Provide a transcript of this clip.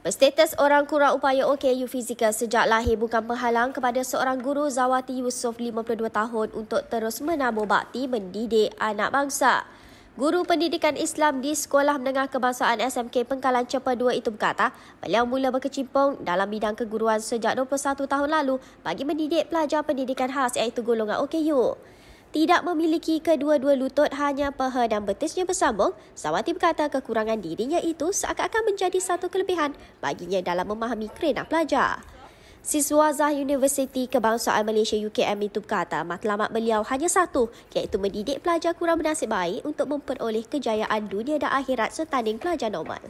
Status orang kurang upaya OKU fizikal sejak lahir bukan penghalang kepada seorang guru Zawati Yusof 52 tahun untuk terus menabur bakti mendidik anak bangsa. Guru Pendidikan Islam di Sekolah Menengah Kebangsaan SMK Pengkalan Cepa 2 itu berkata, beliau mula berkecimpung dalam bidang keguruan sejak 21 tahun lalu bagi mendidik pelajar pendidikan khas iaitu golongan OKU tidak memiliki kedua-dua lutut hanya paha dan betisnya bersambung, Sawati berkata kekurangan dirinya itu seakan-akan menjadi satu kelebihan baginya dalam memahami kerenah pelajar. Siswa Zah University Kebangsaan Malaysia UKM itu berkata matlamat beliau hanya satu iaitu mendidik pelajar kurang bernasib baik untuk memperoleh kejayaan dunia dan akhirat setanding pelajar normal.